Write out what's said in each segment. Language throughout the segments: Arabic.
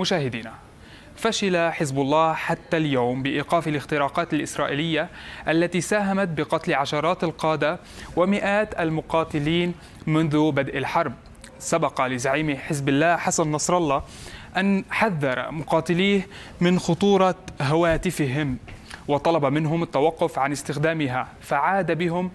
مشاهدينا فشل حزب الله حتى اليوم بإيقاف الاختراقات الإسرائيلية التي ساهمت بقتل عشرات القادة ومئات المقاتلين منذ بدء الحرب سبق لزعيم حزب الله حسن نصر الله أن حذر مقاتليه من خطورة هواتفهم وطلب منهم التوقف عن استخدامها فعاد بهم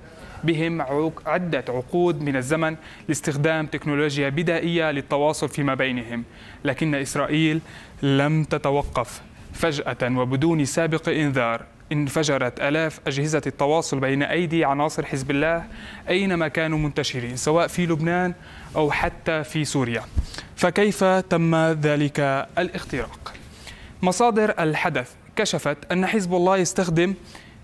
بهم عدة عقود من الزمن لاستخدام تكنولوجيا بدائية للتواصل فيما بينهم لكن إسرائيل لم تتوقف فجأة وبدون سابق إنذار انفجرت آلاف أجهزة التواصل بين أيدي عناصر حزب الله أينما كانوا منتشرين سواء في لبنان أو حتى في سوريا فكيف تم ذلك الاختراق؟ مصادر الحدث كشفت أن حزب الله يستخدم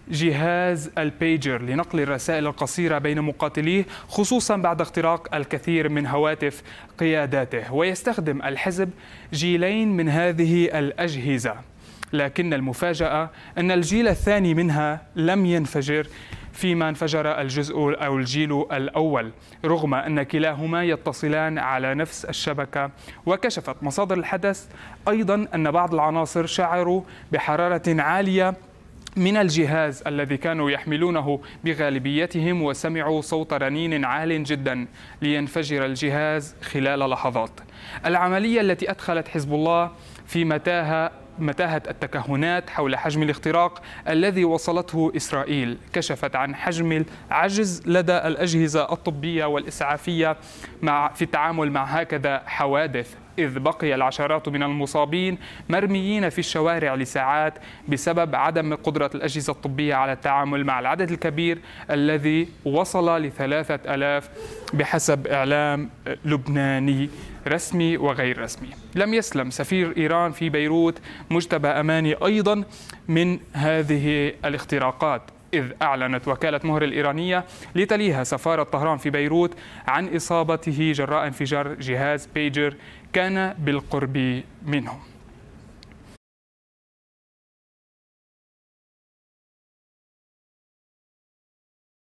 جهاز البيجر لنقل الرسائل القصيرة بين مقاتليه خصوصا بعد اختراق الكثير من هواتف قياداته ويستخدم الحزب جيلين من هذه الأجهزة لكن المفاجأة أن الجيل الثاني منها لم ينفجر فيما انفجر الجزء أو الجيل الأول رغم أن كلاهما يتصلان على نفس الشبكة وكشفت مصادر الحدث أيضا أن بعض العناصر شعروا بحرارة عالية من الجهاز الذي كانوا يحملونه بغالبيتهم وسمعوا صوت رنين عال جدا لينفجر الجهاز خلال لحظات. العملية التي أدخلت حزب الله في متاهة متاهة التكهنات حول حجم الاختراق الذي وصلته إسرائيل كشفت عن حجم العجز لدى الأجهزة الطبية والإسعافية مع في التعامل مع هكذا حوادث إذ بقي العشرات من المصابين مرميين في الشوارع لساعات بسبب عدم قدرة الأجهزة الطبية على التعامل مع العدد الكبير الذي وصل لثلاثة ألاف بحسب إعلام لبناني رسمي وغير رسمي لم يسلم سفير إيران في بيروت مجتبى أماني أيضا من هذه الاختراقات إذ أعلنت وكالة مهر الإيرانية لتليها سفارة طهران في بيروت عن إصابته جراء انفجار جهاز بيجر كان بالقرب منهم